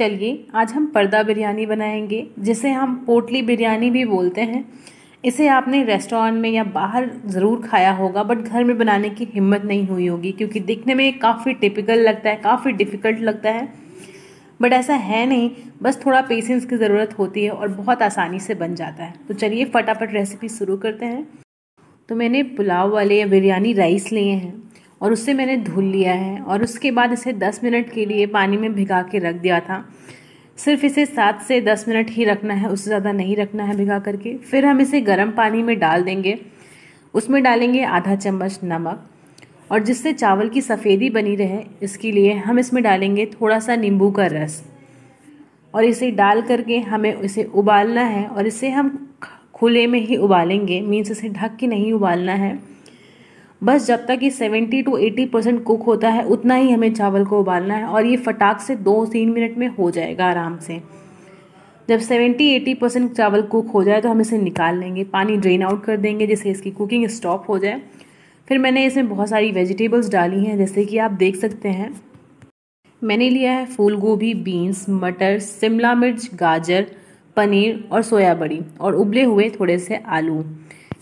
चलिए आज हम पर्दा बिरयानी बनाएंगे जिसे हम पोटली बिरयानी भी बोलते हैं इसे आपने रेस्टोरेंट में या बाहर ज़रूर खाया होगा बट घर में बनाने की हिम्मत नहीं हुई होगी क्योंकि दिखने में काफ़ी टिपिकल लगता है काफ़ी डिफ़िकल्ट लगता है बट ऐसा है नहीं बस थोड़ा पेशेंस की ज़रूरत होती है और बहुत आसानी से बन जाता है तो चलिए फटाफट रेसिपी शुरू करते हैं तो मैंने पुलाव वाले या बिरयानी राइस लिए हैं और उससे मैंने धुल लिया है और उसके बाद इसे दस मिनट के लिए पानी में भिगा के रख दिया था सिर्फ इसे सात से दस मिनट ही रखना है उससे ज़्यादा नहीं रखना है भिगा करके फिर हम इसे गर्म पानी में डाल देंगे उसमें डालेंगे आधा चम्मच नमक और जिससे चावल की सफ़ेदी बनी रहे इसके लिए हम इसमें डालेंगे थोड़ा सा नींबू का रस और इसे डाल करके हमें इसे उबालना है और इसे हम खुले में ही उबालेंगे मीन्स इसे ढक के नहीं उबालना है बस जब तक ये 70 टू 80 परसेंट कुक होता है उतना ही हमें चावल को उबालना है और ये फटाक से दो तीन मिनट में हो जाएगा आराम से जब 70-80 परसेंट चावल कुक हो जाए तो हम इसे निकाल लेंगे पानी ड्रेन आउट कर देंगे जिससे इसकी कुकिंग स्टॉप हो जाए फिर मैंने इसमें बहुत सारी वेजिटेबल्स डाली हैं जैसे कि आप देख सकते हैं मैंने लिया है फूल गोभी बीन्स मटर शिमला मिर्च गाजर पनीर और सोया बड़ी और उबले हुए थोड़े से आलू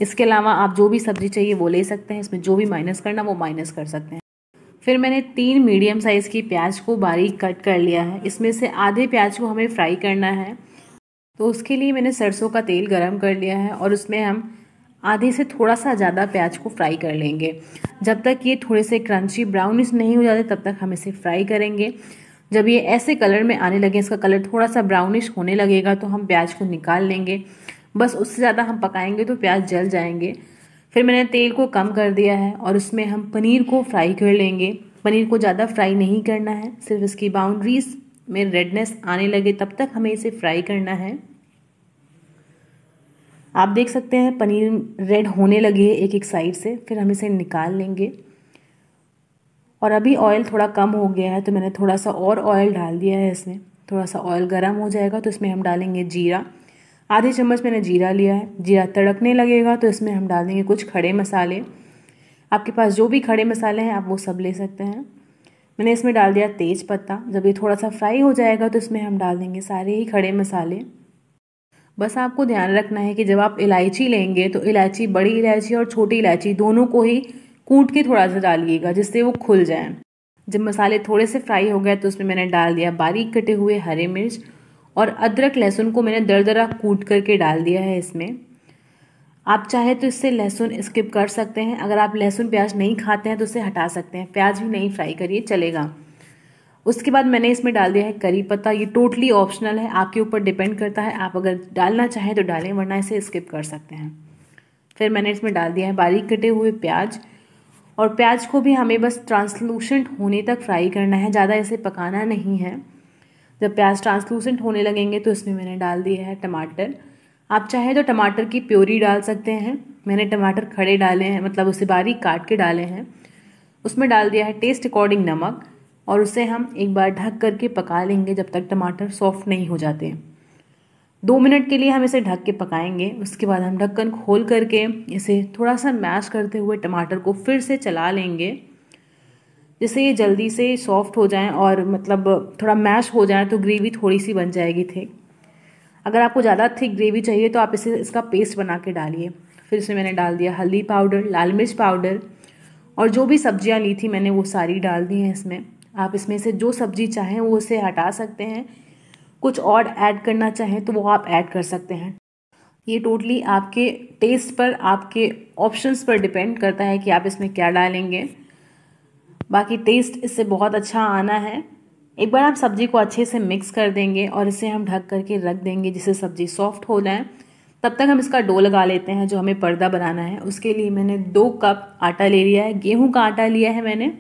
इसके अलावा आप जो भी सब्जी चाहिए वो ले सकते हैं इसमें जो भी माइनस करना वो माइनस कर सकते हैं फिर मैंने तीन मीडियम साइज़ की प्याज को बारीक कट कर लिया है इसमें से आधे प्याज को हमें फ्राई करना है तो उसके लिए मैंने सरसों का तेल गरम कर लिया है और उसमें हम आधे से थोड़ा सा ज़्यादा प्याज को फ्राई कर लेंगे जब तक ये थोड़े से क्रंची ब्राउनिश नहीं हो जाते तब तक हम इसे फ्राई करेंगे जब ये ऐसे कलर में आने लगे इसका कलर थोड़ा सा ब्राउनिश होने लगेगा तो हम प्याज को निकाल लेंगे बस उससे ज़्यादा हम पकाएंगे तो प्याज जल जाएंगे फिर मैंने तेल को कम कर दिया है और उसमें हम पनीर को फ्राई कर लेंगे पनीर को ज़्यादा फ्राई नहीं करना है सिर्फ इसकी बाउंड्रीज में रेडनेस आने लगे तब तक हमें इसे फ्राई करना है आप देख सकते हैं पनीर रेड होने लगे है एक एक साइड से फिर हम इसे निकाल लेंगे और अभी ऑयल थोड़ा कम हो गया है तो मैंने थोड़ा सा और ऑयल डाल दिया है इसमें थोड़ा सा ऑयल गर्म हो जाएगा तो इसमें हम डालेंगे जीरा आधे चम्मच मैंने जीरा लिया है जीरा तड़कने लगेगा तो इसमें हम डाल देंगे कुछ खड़े मसाले आपके पास जो भी खड़े मसाले हैं आप वो सब ले सकते हैं मैंने इसमें डाल दिया तेज पत्ता जब ये थोड़ा सा फ्राई हो जाएगा तो इसमें हम डाल देंगे सारे ही खड़े मसाले बस आपको ध्यान रखना है कि जब आप इलायची लेंगे तो इलायची बड़ी इलायची और छोटी इलायची दोनों को ही कूट के थोड़ा सा डालिएगा जिससे वो खुल जाए जब मसाले थोड़े से फ्राई हो गए तो उसमें मैंने डाल दिया बारीक कटे हुए हरे मिर्च और अदरक लहसुन को मैंने दर दरा कूट करके डाल दिया है इसमें आप चाहे तो इससे लहसुन स्किप कर सकते हैं अगर आप लहसुन प्याज नहीं खाते हैं तो इसे हटा सकते हैं प्याज भी नहीं फ्राई करिए चलेगा उसके बाद मैंने इसमें डाल दिया है करी पत्ता ये टोटली ऑप्शनल है आपके ऊपर डिपेंड करता है आप अगर डालना चाहें तो डालें वरना इसे स्किप कर सकते हैं फिर मैंने इसमें डाल दिया है बारीक कटे हुए प्याज और प्याज को भी हमें बस ट्रांसलूसेंट होने तक फ्राई करना है ज़्यादा इसे पकाना नहीं है जब प्याज ट्रांसलूसेंट होने लगेंगे तो इसमें मैंने डाल दिया है टमाटर आप चाहे तो टमाटर की प्योरी डाल सकते हैं मैंने टमाटर खड़े डाले हैं मतलब उसे बारीक काट के डाले हैं उसमें डाल दिया है टेस्ट अकॉर्डिंग नमक और उसे हम एक बार ढक करके पका लेंगे जब तक टमाटर सॉफ्ट नहीं हो जाते दो मिनट के लिए हम इसे ढक के पकाएंगे उसके बाद हम ढक्कन खोल करके इसे थोड़ा सा मैश करते हुए टमाटर को फिर से चला लेंगे जिससे ये जल्दी से सॉफ्ट हो जाएं और मतलब थोड़ा मैश हो जाए तो ग्रेवी थोड़ी सी बन जाएगी थिक अगर आपको ज़्यादा थिक ग्रेवी चाहिए तो आप इसे इसका पेस्ट बना के डालिए फिर इसमें मैंने डाल दिया हल्दी पाउडर लाल मिर्च पाउडर और जो भी सब्जियाँ ली थी मैंने वो सारी डाल दी हैं इसमें आप इसमें से जो सब्जी चाहें वो उसे हटा सकते हैं कुछ और ऐड करना चाहें तो वो आप ऐड कर सकते हैं ये टोटली आपके टेस्ट पर आपके ऑप्शंस पर डिपेंड करता है कि आप इसमें क्या डालेंगे बाकी टेस्ट इससे बहुत अच्छा आना है एक बार आप सब्जी को अच्छे से मिक्स कर देंगे और इसे हम ढक करके रख देंगे जिससे सब्जी सॉफ्ट हो जाए तब तक हम इसका डो लगा लेते हैं जो हमें पर्दा बनाना है उसके लिए मैंने दो कप आटा ले लिया है गेहूं का आटा लिया है मैंने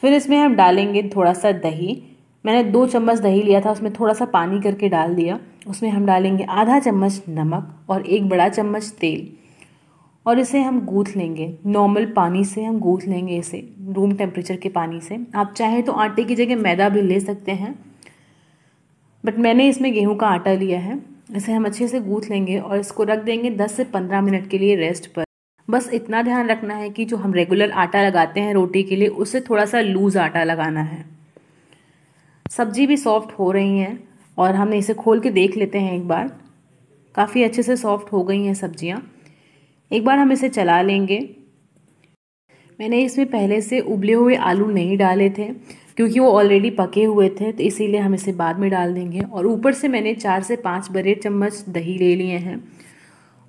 फिर इसमें हम डालेंगे थोड़ा सा दही मैंने दो चम्मच दही लिया था उसमें थोड़ा सा पानी करके डाल दिया उसमें हम डालेंगे आधा चम्मच नमक और एक बड़ा चम्मच तेल और इसे हम गूथ लेंगे नॉर्मल पानी से हम गूथ लेंगे इसे रूम टेम्परेचर के पानी से आप चाहे तो आटे की जगह मैदा भी ले सकते हैं बट मैंने इसमें गेहूं का आटा लिया है इसे हम अच्छे से गूथ लेंगे और इसको रख देंगे 10 से 15 मिनट के लिए रेस्ट पर बस इतना ध्यान रखना है कि जो हम रेगुलर आटा लगाते हैं रोटी के लिए उससे थोड़ा सा लूज आटा लगाना है सब्जी भी सॉफ्ट हो रही हैं और हम इसे खोल के देख लेते हैं एक बार काफ़ी अच्छे से सॉफ्ट हो गई हैं सब्जियाँ एक बार हम इसे चला लेंगे मैंने इसमें पहले से उबले हुए आलू नहीं डाले थे क्योंकि वो ऑलरेडी पके हुए थे तो इसीलिए हम इसे बाद में डाल देंगे और ऊपर से मैंने चार से पाँच बड़े चम्मच दही ले लिए हैं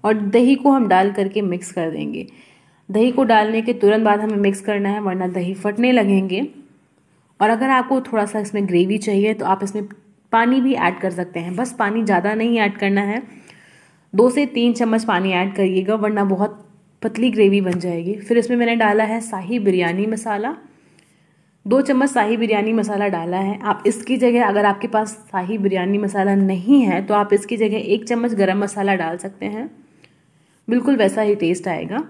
और दही को हम डाल करके मिक्स कर देंगे दही को डालने के तुरंत बाद हमें मिक्स करना है वरना दही फटने लगेंगे और अगर आपको थोड़ा सा इसमें ग्रेवी चाहिए तो आप इसमें पानी भी ऐड कर सकते हैं बस पानी ज़्यादा नहीं ऐड करना है दो से तीन चम्मच पानी ऐड करिएगा वरना बहुत पतली ग्रेवी बन जाएगी फिर इसमें मैंने डाला है शाही बिरयानी मसाला दो चम्मच शाही बिरयानी मसाला डाला है आप इसकी जगह अगर आपके पास शाही बिरयानी मसाला नहीं है तो आप इसकी जगह एक चम्मच गरम मसाला डाल सकते हैं बिल्कुल वैसा ही टेस्ट आएगा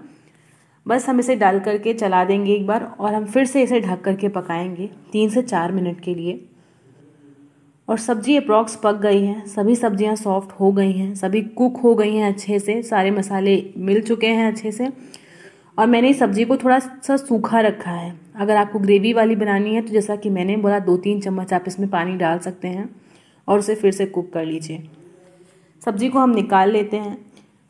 बस हम इसे डाल करके चला देंगे एक बार और हम फिर से इसे ढक करके पकाएंगे तीन से चार मिनट के लिए और सब्जी अप्रॉक्स पक गई है सभी सब्जियां सॉफ्ट हो गई हैं सभी कुक हो गई हैं अच्छे से सारे मसाले मिल चुके हैं अच्छे से और मैंने इस सब्ज़ी को थोड़ा सा सूखा रखा है अगर आपको ग्रेवी वाली बनानी है तो जैसा कि मैंने बोला दो तीन चम्मच आप इसमें पानी डाल सकते हैं और उसे फिर से कुक कर लीजिए सब्ज़ी को हम निकाल लेते हैं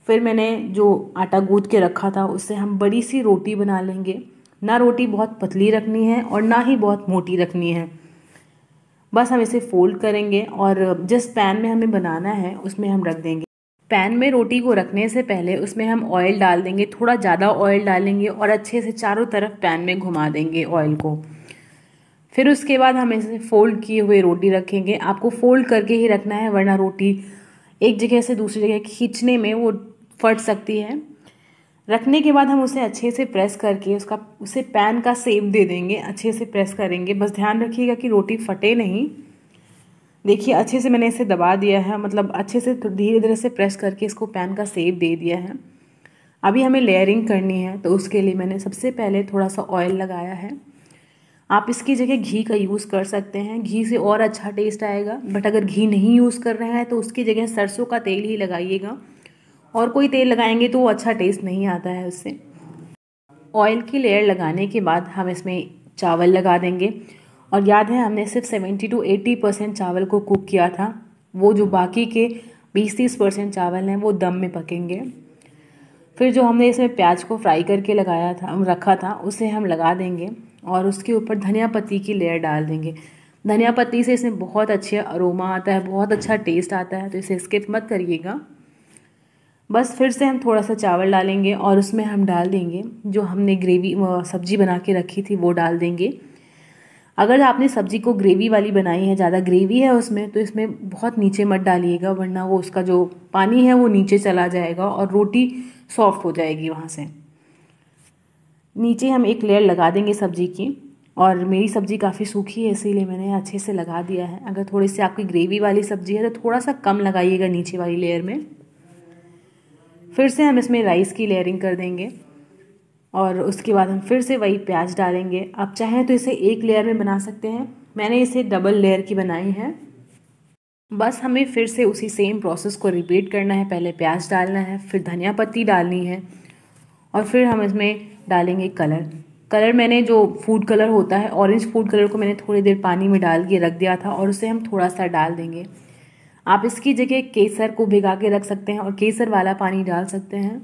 फिर मैंने जो आटा गूँद के रखा था उससे हम बड़ी सी रोटी बना लेंगे ना रोटी बहुत पतली रखनी है और ना ही बहुत मोटी रखनी है बस हम इसे फोल्ड करेंगे और जिस पैन में हमें बनाना है उसमें हम रख देंगे पैन में रोटी को रखने से पहले उसमें हम ऑयल डाल देंगे थोड़ा ज़्यादा ऑयल डालेंगे और अच्छे से चारों तरफ पैन में घुमा देंगे ऑयल को फिर उसके बाद हम इसे फोल्ड किए हुए रोटी रखेंगे आपको फोल्ड करके ही रखना है वरना रोटी एक जगह से दूसरी जगह खींचने में वो फट सकती है रखने के बाद हम उसे अच्छे से प्रेस करके उसका उसे पैन का सेप दे देंगे अच्छे से प्रेस करेंगे बस ध्यान रखिएगा कि रोटी फटे नहीं देखिए अच्छे से मैंने इसे दबा दिया है मतलब अच्छे से तो धीरे धीरे से प्रेस करके इसको पैन का सेप दे दिया है अभी हमें लेयरिंग करनी है तो उसके लिए मैंने सबसे पहले थोड़ा सा ऑयल लगाया है आप इसकी जगह घी का यूज़ कर सकते हैं घी से और अच्छा टेस्ट आएगा बट अगर घी नहीं यूज़ कर रहा है तो उसकी जगह सरसों का तेल ही लगाइएगा और कोई तेल लगाएंगे तो वो अच्छा टेस्ट नहीं आता है उससे ऑयल की लेयर लगाने के बाद हम इसमें चावल लगा देंगे और याद है हमने सिर्फ सेवेंटी टू एटी परसेंट चावल को कुक किया था वो जो बाकी के बीस तीस परसेंट चावल हैं वो दम में पकेंगे फिर जो हमने इसमें प्याज को फ्राई करके लगाया था रखा था उसे हम लगा देंगे और उसके ऊपर धनिया पत्ती की लेयर डाल देंगे धनिया पत्ती से इसमें बहुत अच्छे अरोमा आता है बहुत अच्छा टेस्ट आता है तो इसे स्किप मत करिएगा बस फिर से हम थोड़ा सा चावल डालेंगे और उसमें हम डाल देंगे जो हमने ग्रेवी सब्जी बना के रखी थी वो डाल देंगे अगर आपने सब्ज़ी को ग्रेवी वाली बनाई है ज़्यादा ग्रेवी है उसमें तो इसमें बहुत नीचे मत डालिएगा वरना वो उसका जो पानी है वो नीचे चला जाएगा और रोटी सॉफ्ट हो जाएगी वहाँ से नीचे हम एक लेयर लगा देंगे सब्ज़ी की और मेरी सब्ज़ी काफ़ी सूखी है इसीलिए मैंने अच्छे से लगा दिया है अगर थोड़ी सी आपकी ग्रेवी वाली सब्ज़ी है तो थोड़ा सा कम लगाइएगा नीचे वाली लेयर में फिर से हम इसमें राइस की लेयरिंग कर देंगे और उसके बाद हम फिर से वही प्याज डालेंगे आप चाहें तो इसे एक लेयर में बना सकते हैं मैंने इसे डबल लेयर की बनाई है बस हमें फिर से उसी सेम प्रोसेस को रिपीट करना है पहले प्याज डालना है फिर धनिया पत्ती डालनी है और फिर हम इसमें डालेंगे कलर कलर मैंने जो फूड कलर होता है ऑरेंज फूड कलर को मैंने थोड़ी देर पानी में डाल के रख दिया था और उसे हम थोड़ा सा डाल देंगे आप इसकी जगह केसर को भिगा के रख सकते हैं और केसर वाला पानी डाल सकते हैं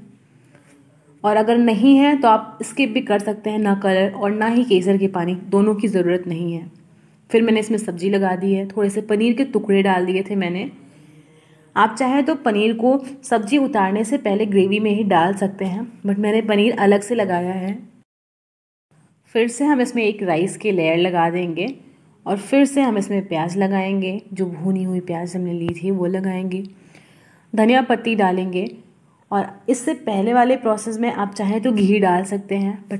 और अगर नहीं है तो आप स्किप भी कर सकते हैं ना कलर और ना ही केसर के पानी दोनों की ज़रूरत नहीं है फिर मैंने इसमें सब्ज़ी लगा दी है थोड़े से पनीर के टुकड़े डाल दिए थे मैंने आप चाहें तो पनीर को सब्ज़ी उतारने से पहले ग्रेवी में ही डाल सकते हैं बट मैंने पनीर अलग से लगाया है फिर से हम इसमें एक राइस के लेयर लगा देंगे और फिर से हम इसमें प्याज लगाएंगे जो भुनी हुई प्याज हमने ली थी वो लगाएंगे धनिया पत्ती डालेंगे और इससे पहले वाले प्रोसेस में आप चाहें तो घी डाल सकते हैं बट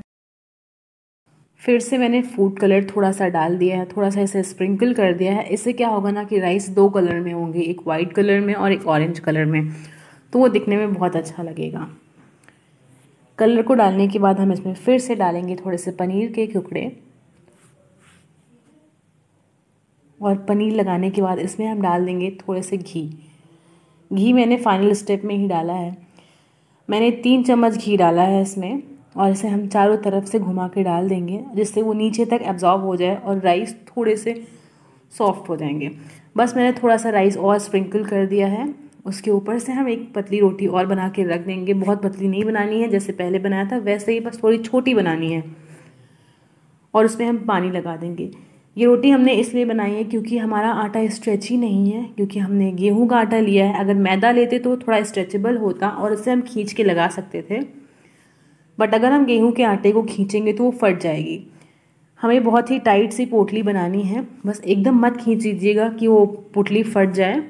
फिर से मैंने फूड कलर थोड़ा सा डाल दिया है थोड़ा सा इसे स्प्रिंकल कर दिया है इससे क्या होगा ना कि राइस दो कलर में होंगे एक वाइट कलर में और एक ऑरेंज कलर में तो वो दिखने में बहुत अच्छा लगेगा कलर को डालने के बाद हम इसमें फिर से डालेंगे थोड़े से पनीर के टुकड़े और पनीर लगाने के बाद इसमें हम डाल देंगे थोड़े से घी घी मैंने फाइनल स्टेप में ही डाला है मैंने तीन चम्मच घी डाला है इसमें और इसे हम चारों तरफ से घुमा के डाल देंगे जिससे वो नीचे तक एब्जॉर्ब हो जाए और राइस थोड़े से सॉफ्ट हो जाएंगे बस मैंने थोड़ा सा राइस और स्प्रिंकल कर दिया है उसके ऊपर से हम एक पतली रोटी और बना के रख देंगे बहुत पतली नहीं बनानी है जैसे पहले बनाया था वैसे ही बस थोड़ी छोटी बनानी है और उसमें हम पानी लगा देंगे ये रोटी हमने इसलिए बनाई है क्योंकि हमारा आटा स्ट्रेची नहीं है क्योंकि हमने गेहूं का आटा लिया है अगर मैदा लेते तो थोड़ा स्ट्रेचेबल होता और उसे हम खींच के लगा सकते थे बट अगर हम गेहूं के आटे को खींचेंगे तो वो फट जाएगी हमें बहुत ही टाइट सी पोटली बनानी है बस एकदम मत खींच लीजिएगा कि वो पोटली फट जाए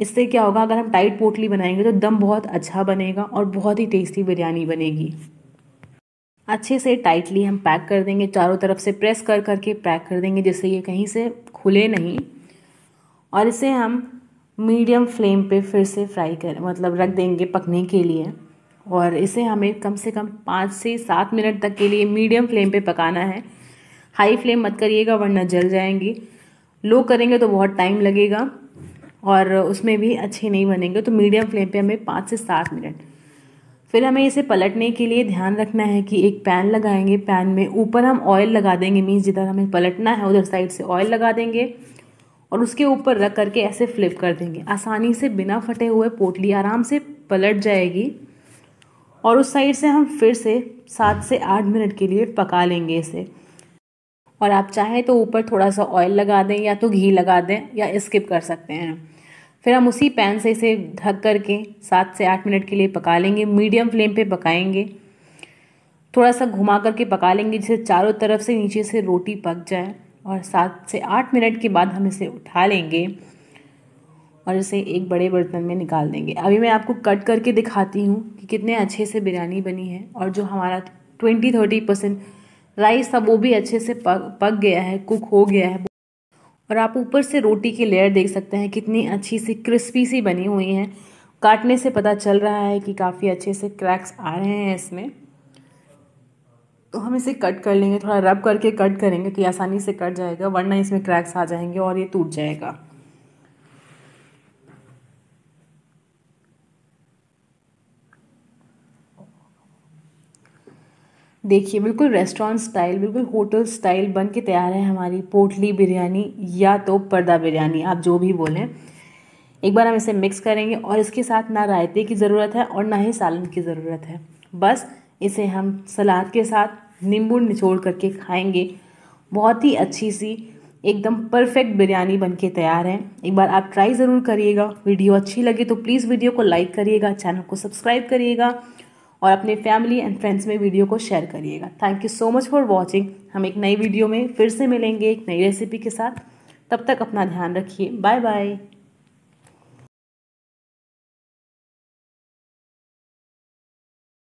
इससे क्या होगा अगर हम टाइट पोटली बनाएंगे तो दम बहुत अच्छा बनेगा और बहुत ही टेस्टी बिरयानी बनेगी अच्छे से टाइटली हम पैक कर देंगे चारों तरफ से प्रेस कर करके पैक कर देंगे जिससे ये कहीं से खुले नहीं और इसे हम मीडियम फ्लेम पे फिर से फ्राई कर मतलब रख देंगे पकने के लिए और इसे हमें कम से कम पाँच से सात मिनट तक के लिए मीडियम फ्लेम पे पकाना है हाई फ्लेम मत करिएगा वरना जल जाएंगी लो करेंगे तो बहुत टाइम लगेगा और उसमें भी अच्छे नहीं बनेंगे तो मीडियम फ्लेम पे हमें पाँच से सात मिनट फिर हमें इसे पलटने के लिए ध्यान रखना है कि एक पैन लगाएंगे पैन में ऊपर हम ऑयल लगा देंगे मीन्स जिधर हमें पलटना है उधर साइड से ऑयल लगा देंगे और उसके ऊपर रख करके ऐसे फ्लिप कर देंगे आसानी से बिना फटे हुए पोटली आराम से पलट जाएगी और उस साइड से हम फिर से सात से आठ मिनट के लिए पका लेंगे इसे और आप चाहें तो ऊपर थोड़ा सा ऑयल लगा दें या तो घी लगा दें या स्किप कर सकते हैं फिर हम उसी पैन से इसे ढक करके सात से आठ मिनट के लिए पका लेंगे मीडियम फ्लेम पे पकाएंगे थोड़ा सा घुमा करके पका लेंगे जिससे चारों तरफ से नीचे से रोटी पक जाए और सात से आठ मिनट के बाद हम इसे उठा लेंगे और इसे एक बड़े बर्तन में निकाल देंगे अभी मैं आपको कट करके दिखाती हूँ कि कितने अच्छे से बिरयानी बनी है और जो हमारा ट्वेंटी थर्टी परसेंट राइस था वो भी अच्छे से पक पक गया है कुक हो गया है और आप ऊपर से रोटी की लेयर देख सकते हैं कितनी अच्छी सी क्रिस्पी सी बनी हुई है काटने से पता चल रहा है कि काफ़ी अच्छे से क्रैक्स आ रहे हैं इसमें तो हम इसे कट कर लेंगे थोड़ा रब करके कट करेंगे कि तो आसानी से कट जाएगा वरना इसमें क्रैक्स आ जाएंगे और ये टूट जाएगा देखिए बिल्कुल रेस्टोरेंट स्टाइल बिल्कुल होटल स्टाइल बन के तैयार है हमारी पोटली बिरयानी या तो पर्दा बिरयानी आप जो भी बोलें एक बार हम इसे मिक्स करेंगे और इसके साथ ना रायते की ज़रूरत है और ना ही सालन की ज़रूरत है बस इसे हम सलाद के साथ नींबू निचोड़ करके खाएंगे बहुत ही अच्छी सी एकदम परफेक्ट बिरयानी बन के तैयार है एक बार आप ट्राई ज़रूर करिएगा वीडियो अच्छी लगे तो प्लीज़ वीडियो को लाइक करिएगा चैनल को सब्सक्राइब करिएगा और अपने फैमिली एंड फ्रेंड्स में वीडियो को शेयर करिएगा thank you so much for watching हम एक नई वीडियो में फिर से मिलेंगे एक नई रेसिपी के साथ तब तक अपना ध्यान रखिए बाय बाय